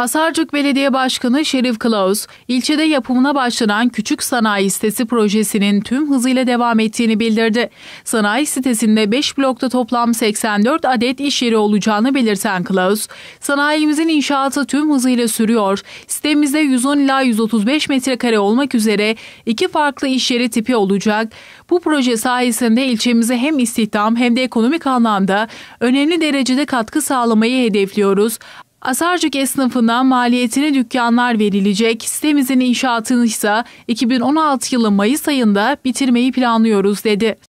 Asarcık Belediye Başkanı Şerif Klaus, ilçede yapımına başlanan küçük sanayi sitesi projesinin tüm hızıyla devam ettiğini bildirdi. Sanayi sitesinde 5 blokta toplam 84 adet iş yeri olacağını belirten Klaus, sanayimizin inşaatı tüm hızıyla sürüyor. Sitemizde 110 ila 135 metrekare olmak üzere iki farklı iş yeri tipi olacak. Bu proje sayesinde ilçemize hem istihdam hem de ekonomik anlamda önemli derecede katkı sağlamayı hedefliyoruz. Asarcık esnafına maliyetini dükkanlar verilecek, sitemizin inşaatını ise 2016 yılı Mayıs ayında bitirmeyi planlıyoruz dedi.